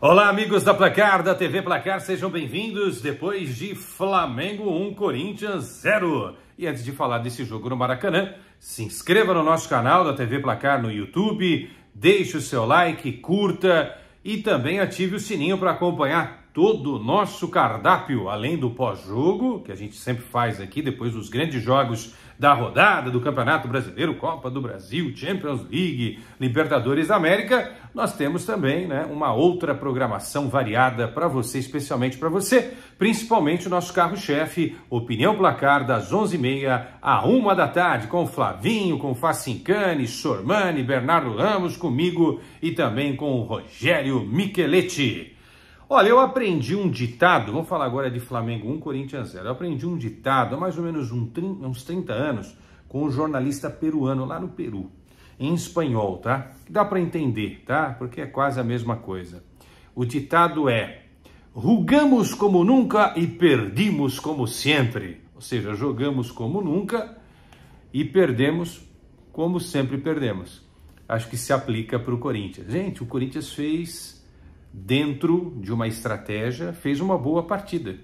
Olá, amigos da Placar, da TV Placar, sejam bem-vindos depois de Flamengo 1, Corinthians 0. E antes de falar desse jogo no Maracanã, se inscreva no nosso canal da TV Placar no YouTube, deixe o seu like, curta e também ative o sininho para acompanhar todo o nosso cardápio, além do pós-jogo, que a gente sempre faz aqui depois dos grandes jogos da rodada do Campeonato Brasileiro, Copa do Brasil, Champions League, Libertadores da América, nós temos também né, uma outra programação variada para você, especialmente para você, principalmente o nosso carro-chefe, Opinião Placar, das 11h30 à 1 da tarde, com Flavinho, com Facincani, Sormani, Bernardo Ramos, comigo e também com o Rogério Micheletti. Olha, eu aprendi um ditado, vamos falar agora de Flamengo 1, Corinthians 0. Eu aprendi um ditado há mais ou menos um, uns 30 anos com um jornalista peruano lá no Peru, em espanhol, tá? Dá para entender, tá? Porque é quase a mesma coisa. O ditado é: rugamos como nunca e perdimos como sempre. Ou seja, jogamos como nunca e perdemos como sempre perdemos. Acho que se aplica para o Corinthians. Gente, o Corinthians fez dentro de uma estratégia, fez uma boa partida.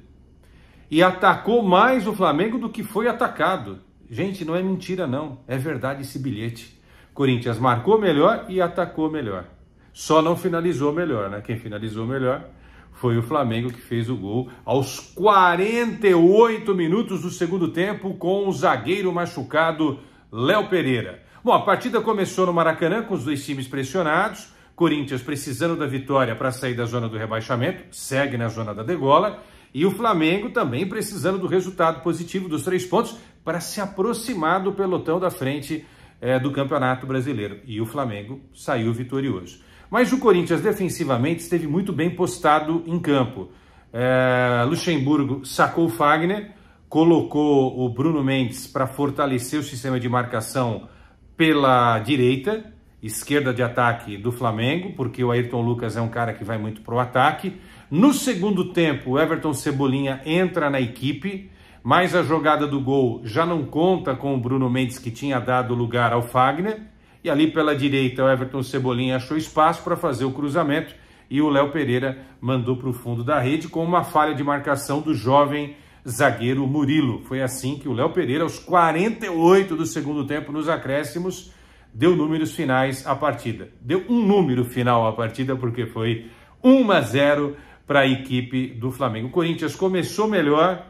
E atacou mais o Flamengo do que foi atacado. Gente, não é mentira, não. É verdade esse bilhete. Corinthians marcou melhor e atacou melhor. Só não finalizou melhor, né? Quem finalizou melhor foi o Flamengo que fez o gol aos 48 minutos do segundo tempo com o zagueiro machucado Léo Pereira. Bom, a partida começou no Maracanã com os dois times pressionados. Corinthians precisando da vitória para sair da zona do rebaixamento, segue na zona da degola. E o Flamengo também precisando do resultado positivo dos três pontos para se aproximar do pelotão da frente é, do Campeonato Brasileiro. E o Flamengo saiu vitorioso. Mas o Corinthians defensivamente esteve muito bem postado em campo. É, Luxemburgo sacou o Fagner, colocou o Bruno Mendes para fortalecer o sistema de marcação pela direita esquerda de ataque do Flamengo, porque o Ayrton Lucas é um cara que vai muito pro ataque. No segundo tempo, o Everton Cebolinha entra na equipe, mas a jogada do gol já não conta com o Bruno Mendes que tinha dado lugar ao Fagner. E ali pela direita, o Everton Cebolinha achou espaço para fazer o cruzamento e o Léo Pereira mandou para o fundo da rede com uma falha de marcação do jovem zagueiro Murilo. Foi assim que o Léo Pereira, aos 48 do segundo tempo, nos acréscimos, deu números finais à partida. Deu um número final à partida, porque foi 1 a 0 para a equipe do Flamengo. O Corinthians começou melhor,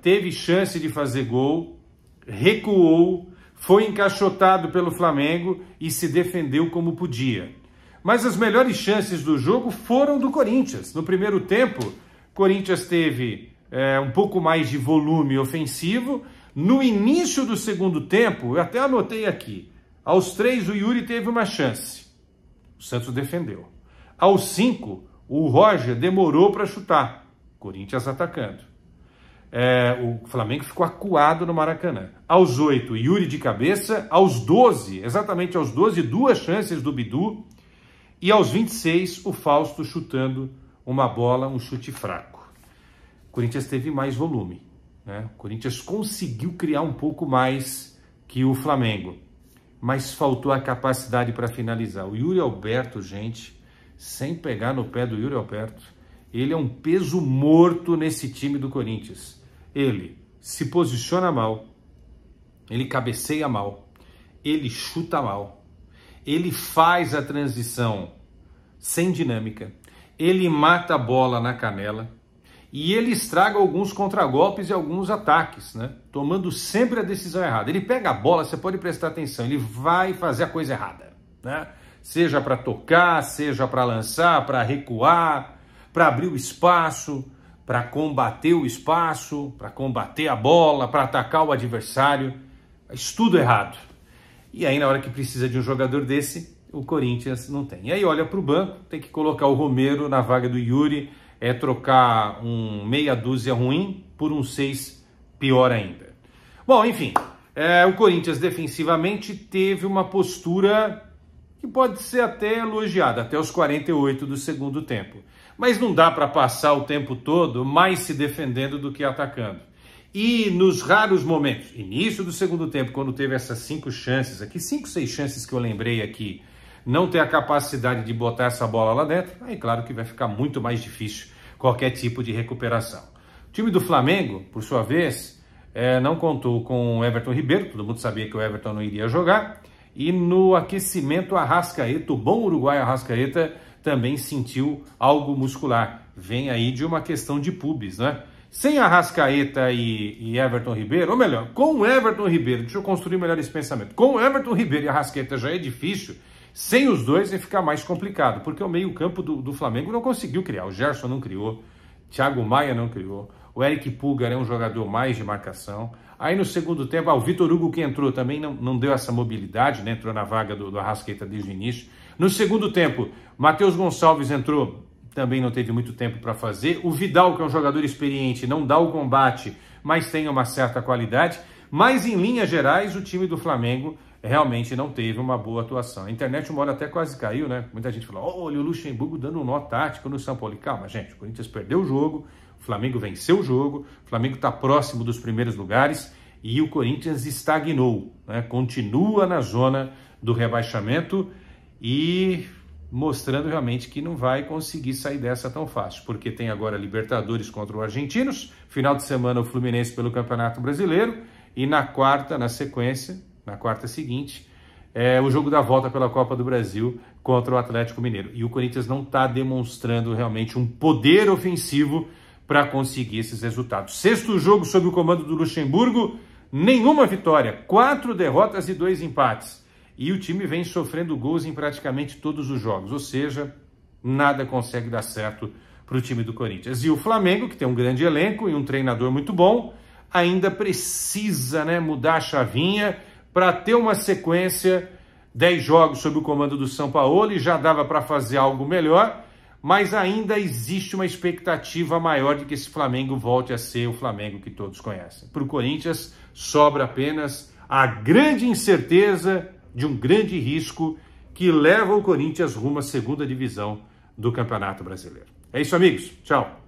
teve chance de fazer gol, recuou, foi encaixotado pelo Flamengo e se defendeu como podia. Mas as melhores chances do jogo foram do Corinthians. No primeiro tempo, o Corinthians teve é, um pouco mais de volume ofensivo. No início do segundo tempo, eu até anotei aqui, aos três, o Yuri teve uma chance. O Santos defendeu. Aos cinco, o Roger demorou para chutar. Corinthians atacando. É, o Flamengo ficou acuado no Maracanã. Aos oito, Yuri de cabeça. Aos doze, exatamente aos doze, duas chances do Bidu. E aos 26, o Fausto chutando uma bola, um chute fraco. O Corinthians teve mais volume. Né? O Corinthians conseguiu criar um pouco mais que o Flamengo mas faltou a capacidade para finalizar. O Yuri Alberto, gente, sem pegar no pé do Yuri Alberto, ele é um peso morto nesse time do Corinthians. Ele se posiciona mal, ele cabeceia mal, ele chuta mal, ele faz a transição sem dinâmica, ele mata a bola na canela e ele estraga alguns contragolpes e alguns ataques, né? tomando sempre a decisão errada. Ele pega a bola, você pode prestar atenção, ele vai fazer a coisa errada, né? seja para tocar, seja para lançar, para recuar, para abrir o espaço, para combater o espaço, para combater a bola, para atacar o adversário, faz tudo errado. E aí na hora que precisa de um jogador desse, o Corinthians não tem. E aí olha para o banco, tem que colocar o Romero na vaga do Yuri, é trocar um meia dúzia ruim por um seis pior ainda. Bom, enfim, é, o Corinthians defensivamente teve uma postura que pode ser até elogiada, até os 48 do segundo tempo. Mas não dá para passar o tempo todo mais se defendendo do que atacando. E nos raros momentos, início do segundo tempo, quando teve essas cinco chances aqui, cinco, seis chances que eu lembrei aqui, não ter a capacidade de botar essa bola lá dentro, aí claro que vai ficar muito mais difícil qualquer tipo de recuperação. O time do Flamengo, por sua vez, é, não contou com o Everton Ribeiro, todo mundo sabia que o Everton não iria jogar, e no aquecimento a Rascaeta, o bom a Rascaeta, também sentiu algo muscular. Vem aí de uma questão de pubis, né? Sem Arrascaeta e, e Everton Ribeiro, ou melhor, com Everton Ribeiro, deixa eu construir melhor esse pensamento. Com Everton Ribeiro e Arrascaeta já é difícil, sem os dois ia ficar mais complicado, porque o meio-campo do, do, Flamengo não conseguiu criar. O Gerson não criou, Thiago Maia não criou, o Eric Pulgar é um jogador mais de marcação. Aí no segundo tempo, ah, o Vitor Hugo que entrou também não, não deu essa mobilidade, né? entrou na vaga do, do Arrasqueta desde o início. No segundo tempo, Matheus Gonçalves entrou, também não teve muito tempo para fazer. O Vidal, que é um jogador experiente, não dá o combate, mas tem uma certa qualidade. Mas em linhas gerais, o time do Flamengo realmente não teve uma boa atuação. A internet uma hora até quase caiu, né? Muita gente falou, olha o Luxemburgo dando um nó tático no São Paulo. E calma, gente, o Corinthians perdeu o jogo, o Flamengo venceu o jogo, o Flamengo está próximo dos primeiros lugares e o Corinthians estagnou, né? continua na zona do rebaixamento e mostrando realmente que não vai conseguir sair dessa tão fácil, porque tem agora Libertadores contra o Argentinos, final de semana o Fluminense pelo Campeonato Brasileiro e na quarta, na sequência, na quarta seguinte, é o jogo da volta pela Copa do Brasil contra o Atlético Mineiro. E o Corinthians não está demonstrando realmente um poder ofensivo para conseguir esses resultados. Sexto jogo sob o comando do Luxemburgo, nenhuma vitória, quatro derrotas e dois empates. E o time vem sofrendo gols em praticamente todos os jogos, ou seja, nada consegue dar certo para o time do Corinthians. E o Flamengo, que tem um grande elenco e um treinador muito bom, ainda precisa né, mudar a chavinha para ter uma sequência, 10 jogos sob o comando do São Paulo, e já dava para fazer algo melhor, mas ainda existe uma expectativa maior de que esse Flamengo volte a ser o Flamengo que todos conhecem. Para o Corinthians, sobra apenas a grande incerteza de um grande risco que leva o Corinthians rumo à segunda divisão do Campeonato Brasileiro. É isso, amigos. Tchau.